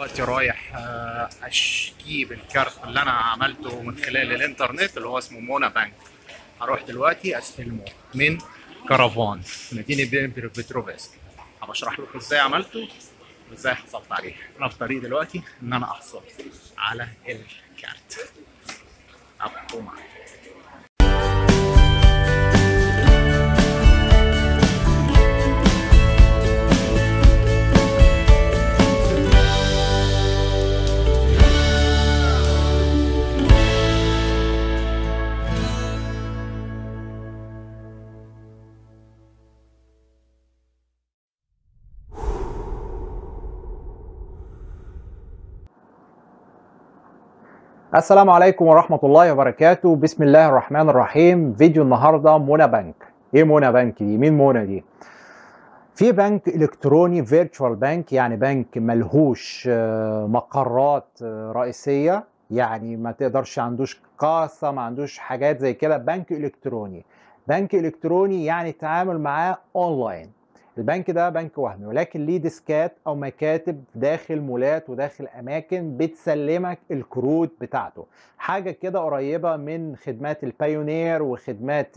دلوقتي رايح آه، اشجيب الكارت اللي انا عملته من خلال الانترنت اللي هو اسمه مونا بانك هروح دلوقتي استلمه من كرفان مدينه بيتروفيسك هبشرح لكم ازاي عملته وازاي حصلت عليه انا في طريق دلوقتي ان انا احصل على الكارت ابقوا معايا السلام عليكم ورحمة الله وبركاته بسم الله الرحمن الرحيم فيديو النهاردة مونا بنك ايه مونا بنك دي مين مونا دي في بنك الكتروني فيرتشوال بنك يعني بنك ملهوش آه، مقرات آه، رئيسية يعني ما تقدرش عندوش قاصة ما عندوش حاجات زي كده بنك الكتروني بنك الكتروني يعني التعامل معاه اونلاين البنك ده بنك وهمي ولكن ليه ديسكات او مكاتب داخل مولات وداخل اماكن بتسلمك الكروت بتاعته حاجه كده قريبه من خدمات البايونير وخدمات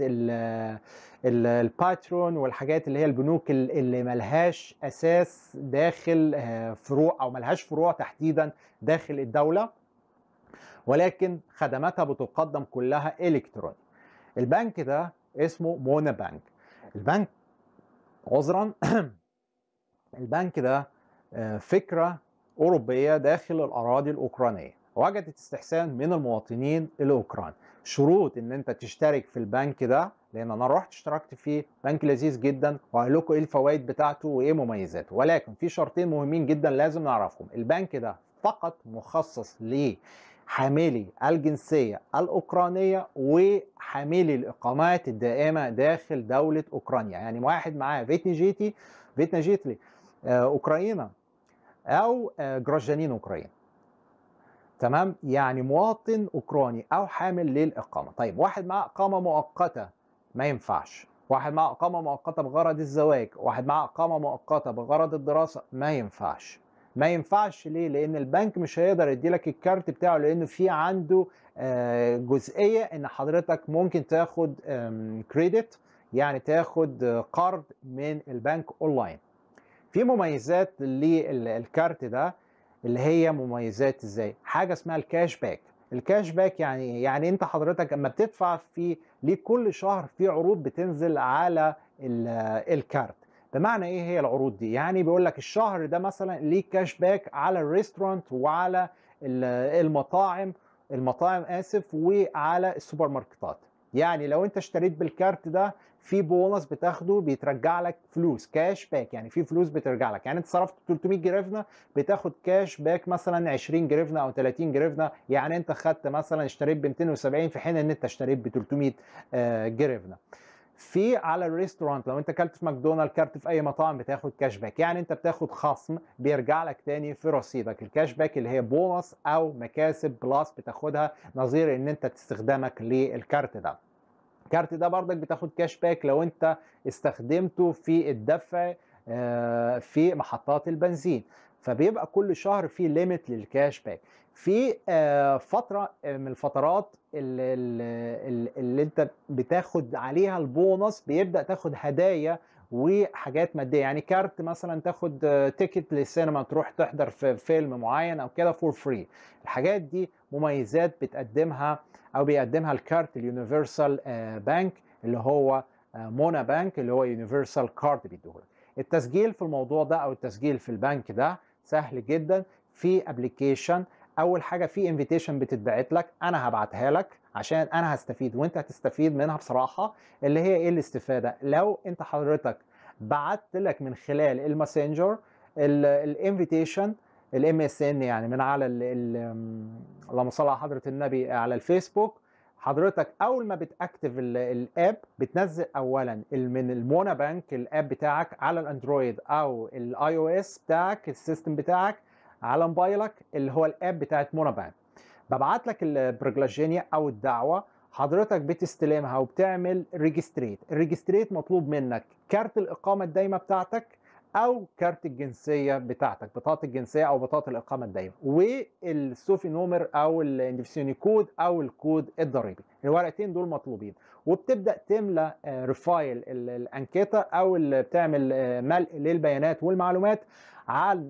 الباترون والحاجات اللي هي البنوك اللي ملهاش اساس داخل آه، فروع او ملهاش فروع تحديدا داخل الدوله ولكن خدماتها بتقدم كلها الكتروني البنك ده اسمه مونا بنك البنك عذرا البنك ده آه، فكرة أوروبية داخل الأراضي الأوكرانية وجدت استحسان من المواطنين الأوكران شروط إن أنت تشترك في البنك ده لأن أنا رحت اشتركت فيه بنك لذيذ جدا وهقول لكم إيه الفوائد بتاعته وإيه مميزاته ولكن في شرطين مهمين جدا لازم نعرفهم البنك ده فقط مخصص ليه حاملي الجنسية الأوكرانية وحاملي الإقامات الدائمة داخل دولة أوكرانيا يعني واحد معاه فيتني جيتي فيتني جيتلي آه، أوكرانيا أو جراجانين آه، أوكرانيا تمام يعني مواطن أوكراني أو حامل للإقامة طيب واحد معاه إقامة مؤقتة ما ينفعش واحد معاه إقامة مؤقتة بغرض الزواج واحد معاه إقامة مؤقتة بغرض الدراسة ما ينفعش ما ينفعش ليه لان البنك مش هيقدر يديلك الكارت بتاعه لانه في عنده آه، جزئيه ان حضرتك ممكن تاخد كريدت يعني تاخد آه، قرض من البنك اونلاين في مميزات للكارت ده اللي هي مميزات ازاي حاجه اسمها الكاش باك الكاش باك يعني يعني انت حضرتك اما بتدفع في ليه كل شهر في عروض بتنزل على الكارت بمعنى ايه هي العروض دي يعني بيقول لك الشهر ده مثلا ليه كاش باك على الريستورانت وعلى المطاعم المطاعم اسف وعلى السوبر ماركتات يعني لو انت اشتريت بالكارت ده في بونص بتاخده بيترجع لك فلوس كاش باك يعني في فلوس بترجع لك يعني انت صرفت 300 جريفنا بتاخد كاش باك مثلا 20 جريفنا او 30 جريفنا يعني انت خدت مثلا اشتريت ب 270 في حين ان انت اشتريت ب 300 آه، جريفنا في على الريستورانت لو انت اكلت في ماكدونالد كارت في اي مطعم بتاخد كاش باك يعني انت بتاخد خصم بيرجع لك تاني في رصيدك الكاش باك اللي هي بونص او مكاسب بلس بتاخدها نظير ان انت استخدامك للكارت ده الكارت ده بردك بتاخد كاش باك لو انت استخدمته في الدفع آه، في محطات البنزين فبيبقى كل شهر في ليميت للكاش باك في آه، فتره آه، من الفترات اللي, اللي انت بتاخد عليها البونص بيبدا تاخد هدايا وحاجات ماديه يعني كارت مثلا تاخد تيكت للسينما تروح تحضر في فيلم معين او كده فور فري الحاجات دي مميزات بتقدمها او بيقدمها الكارت اليونيفرسال آه، بانك اللي هو آه، مونا بانك اللي هو يونيفرسال كارد بيديهولك التسجيل في الموضوع ده او التسجيل في البنك ده سهل جدا في ابلكيشن اول حاجه في انفيتيشن بتتبعت لك انا هبعتها لك عشان انا هستفيد وانت هتستفيد منها بصراحه اللي هي ايه الاستفاده لو انت حضرتك بعت لك من خلال الماسنجر الانفيتيشن الام اس ان يعني من على اللهم صل على حضره النبي على الفيسبوك حضرتك اول ما بتاكتف الاب بتنزل اولا من المونا بانك الاب بتاعك على الاندرويد او الاي او اس بتاعك السيستم بتاعك على موبايلك اللي هو الاب بتاعت مونابان ببعت لك البرجلاجينيا او الدعوه حضرتك بتستلمها وبتعمل ريجستريت الريجستريت مطلوب منك كارت الاقامه الدايمه بتاعتك او كارت الجنسيه بتاعتك بطاقه الجنسيه او بطاقه الاقامه الدايمه والسوفي نومر او الانديفيسيوني كود او الكود الضريبي الورقتين دول مطلوبين وبتبدا تملى آه، ريفايل الانكيتا او بتعمل آه، ملء للبيانات والمعلومات عن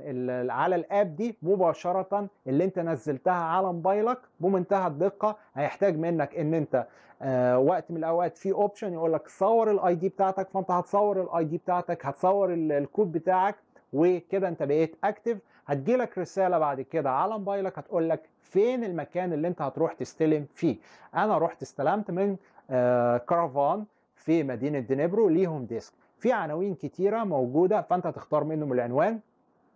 على الاب دي مباشره اللي انت نزلتها على موبايلك بمنتهى الدقه هيحتاج منك ان انت آه، وقت من الاوقات في اوبشن يقول لك صور الاي دي بتاعتك فانت هتصور الاي دي بتاعتك هتصور الكود بتاعك وكده انت بقيت اكتف هتجيلك رساله بعد كده على موبايلك هتقول لك فين المكان اللي انت هتروح تستلم فيه انا رحت استلمت من آه كارفان في مدينه دينيبرو ليهم ديسك في عناوين كتيره موجوده فانت تختار منهم العنوان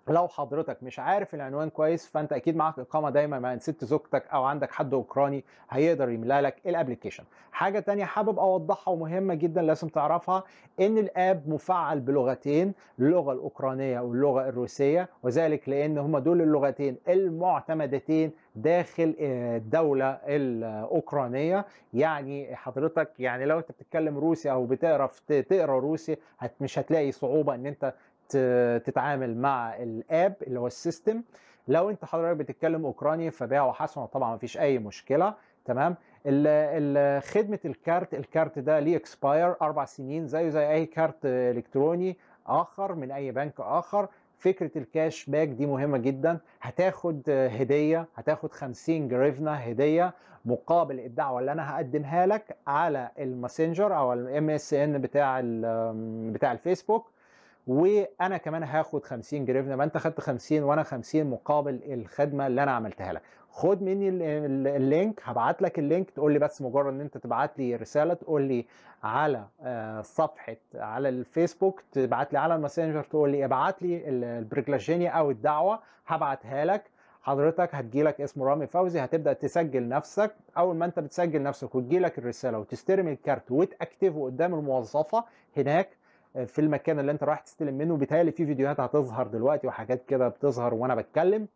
لو حضرتك مش عارف العنوان كويس فانت اكيد معاك اقامه دايما مع ست زوجتك او عندك حد اوكراني هيقدر يملى لك الابلكيشن حاجه تانية حابب اوضحها ومهمه جدا لازم تعرفها ان الاب مفعل بلغتين اللغه الاوكرانيه واللغه الروسيه وذلك لان هما دول اللغتين المعتمدتين داخل آه، الدوله الاوكرانيه يعني حضرتك يعني لو انت بتتكلم روسي او بتعرف تقرا روسي مش هتلاقي صعوبه ان انت تتعامل مع الاب اللي هو السيستم لو انت حضرتك بتتكلم اوكراني فبيع وحسن طبعا مفيش اي مشكله تمام خدمه الكارت الكارت ده ليه اكسباير اربع سنين زيه زي اي كارت الكتروني اخر من اي بنك اخر فكره الكاش باك دي مهمه جدا هتاخد هديه هتاخد 50 جريفنا هديه مقابل الدعوه اللي انا هقدمها لك على الماسنجر او الام اس ان بتاع بتاع الفيسبوك وانا كمان هاخد 50 جريفنا ما انت خدت 50 وانا 50 مقابل الخدمه اللي انا عملتها لك خد مني اللينك هبعت لك اللينك تقول لي بس مجرد ان انت تبعت لي رساله تقول لي على آه، صفحه على الفيسبوك تبعت لي على الماسنجر تقول لي ابعت لي البريجلاجينيا او الدعوه هبعتها لك حضرتك هتجيلك اسم رامي فوزي هتبدا تسجل نفسك اول ما انت بتسجل نفسك وتجيلك الرساله وتستلم الكارت وتاكتفه قدام الموظفه هناك في المكان اللي انت رايح تستلم منه بيتهيألي في فيديوهات هتظهر دلوقتي وحاجات كده بتظهر وانا بتكلم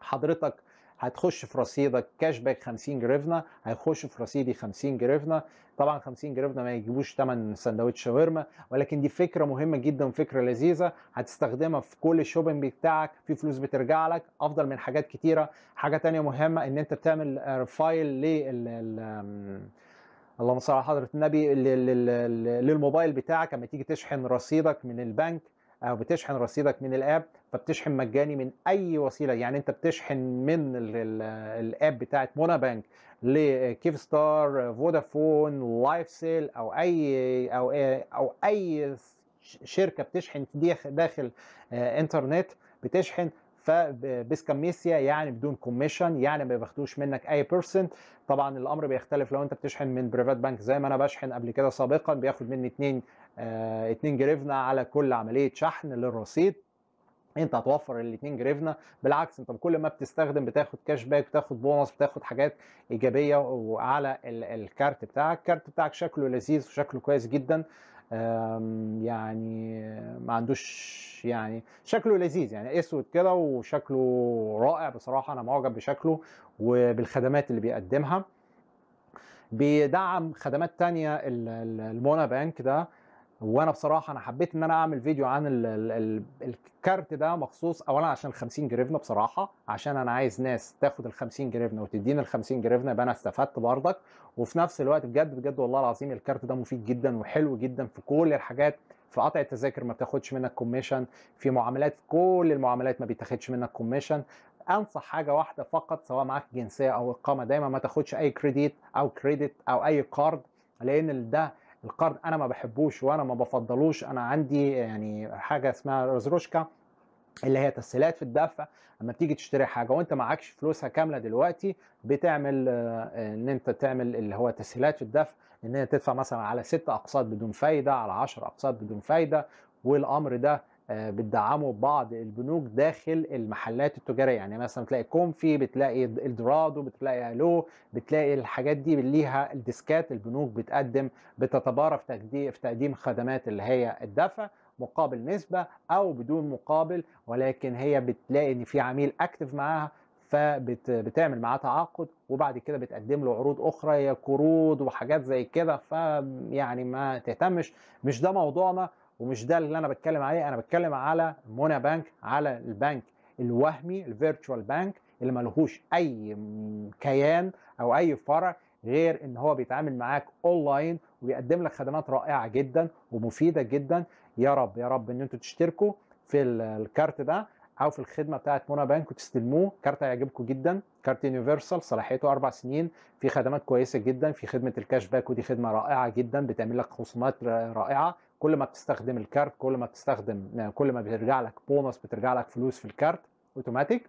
حضرتك هتخش في رصيدك كاش باك 50 جريفنا هيخش في رصيدي 50 جريفنا طبعا 50 جريفنا ما يجيبوش ثمن سندوتش شاورما ولكن دي فكره مهمه جدا وفكره لذيذه هتستخدمها في كل الشوبنج بتاعك في فلوس بترجع لك افضل من حاجات كتيره حاجه تانية مهمه ان انت بتعمل فايل آه، لل اللهم صل على حضره النبي للموبايل بتاعك لما تيجي تشحن رصيدك من البنك او بتشحن رصيدك من الاب فبتشحن مجاني من اي وسيله يعني انت بتشحن من الاب بتاعت مونا بنك لكيف ستار فودافون لايف سيل او اي او او اي شركه بتشحن داخل آه، انترنت بتشحن فبسكميسيا يعني بدون كوميشن يعني ما بياخدوش منك اي بيرسنت طبعا الامر بيختلف لو انت بتشحن من بريفات بنك زي ما انا بشحن قبل كده سابقا بياخد مني 2 2 آه، جريفنا على كل عمليه شحن للرصيد انت هتوفر الاثنين جريفنا بالعكس انت كل ما بتستخدم بتاخد كاش باك بتاخد بونص بتاخد حاجات ايجابيه وعلى الكارت بتاعك الكارت بتاعك شكله لذيذ وشكله كويس جدا يعني ما عندوش يعني شكله لذيذ يعني اسود كده وشكله رائع بصراحه انا معجب بشكله وبالخدمات اللي بيقدمها بيدعم خدمات تانية المونا بانك ده وانا بصراحه انا حبيت ان انا اعمل فيديو عن الـ الـ الـ الكارت ده مخصوص اولا عشان ال 50 جريفنا بصراحه عشان انا عايز ناس تاخد ال 50 جريفنا وتديني ال 50 جريفنا يبقى انا استفدت برضك وفي نفس الوقت بجد بجد والله العظيم الكارت ده مفيد جدا وحلو جدا في كل الحاجات في قطع التذاكر ما بتاخدش منك كوميشن في معاملات كل المعاملات ما بيتاخدش منك كوميشن انصح حاجه واحده فقط سواء معاك جنسيه او اقامه دايما ما تاخدش اي كريديت او كريديت او اي كارد لان ده القرن انا ما بحبوش وانا ما بفضلوش انا عندي يعني حاجه اسمها رزروشكا اللي هي تسهيلات في الدفع اما بتيجي تشتري حاجه وانت معكش فلوسها كامله دلوقتي بتعمل آه، ان انت تعمل اللي هو تسهيلات في الدفع ان انت تدفع مثلا على ست اقساط بدون فايده على 10 اقساط بدون فايده والامر ده آه، بتدعموا بعض البنوك داخل المحلات التجاريه يعني مثلا بتلاقي كومفي بتلاقي الدرادو بتلاقي الو بتلاقي الحاجات دي ليها الديسكات البنوك بتقدم بتتبارى في تقديم خدمات اللي هي الدفع مقابل نسبه او بدون مقابل ولكن هي بتلاقي ان في عميل اكتف معاها فبتعمل معاه تعاقد وبعد كده بتقدم له عروض اخرى هي قروض وحاجات زي كده فيعني ما تهتمش مش ده موضوعنا ومش ده اللي انا بتكلم عليه انا بتكلم على مونا بانك على البنك الوهمي الفيرتشوال بانك اللي ملهوش اي كيان او اي فرع غير ان هو بيتعامل معاك اونلاين وبيقدم لك خدمات رائعه جدا ومفيده جدا يا رب يا رب ان انتوا تشتركوا في الكارت ده او في الخدمه بتاعت مونا بانك وتستلموه كارت هيعجبكم جدا كارت يونيفرسال صلاحيته اربع سنين في خدمات كويسه جدا في خدمه الكاش باك ودي خدمه رائعه جدا بتعمل لك خصومات رائعه كل ما بتستخدم الكارت كل ما بتستخدم يعني كل ما بيرجع لك بونص بترجع لك فلوس في الكارت اوتوماتيك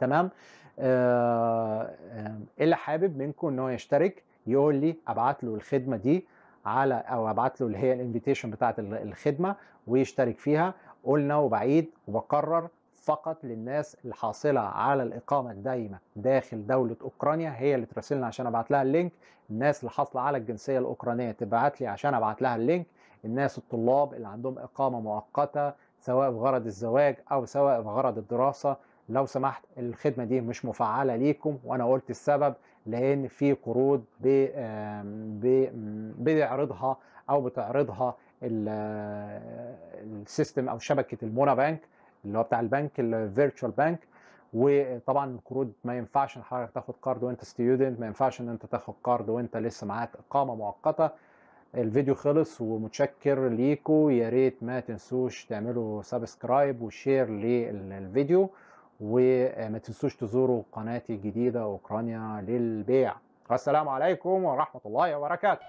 تمام آه،, آه اللي حابب منكم ان هو يشترك يقول لي ابعت له الخدمه دي على او ابعت له اللي هي الانفيتيشن بتاعه الخدمه ويشترك فيها قلنا وبعيد وبكرر فقط للناس الحاصله على الاقامه الدايمه داخل دوله اوكرانيا هي اللي تراسلنا عشان ابعت لها اللينك الناس اللي حاصله على الجنسيه الاوكرانيه تبعت لي عشان ابعت لها اللينك الناس الطلاب اللي عندهم إقامة مؤقتة سواء بغرض الزواج أو سواء بغرض الدراسة لو سمحت الخدمة دي مش مفعلة ليكم وأنا قلت السبب لأن في قروض بيعرضها أو بتعرضها آه، السيستم أو شبكة المونا بانك اللي هو بتاع البنك الفيرتشوال بانك وطبعا القروض ما ينفعش ان حضرتك تاخد قرض وانت ستيودنت ما ينفعش ان انت تاخد قرض وانت لسه معاك اقامه مؤقته الفيديو خلص ومتشكر ليكو يا ريت ما تنسوش تعملوا سبسكرايب وشير للفيديو وما تنسوش تزوروا قناتي الجديدة أوكرانيا للبيع والسلام عليكم ورحمة الله وبركاته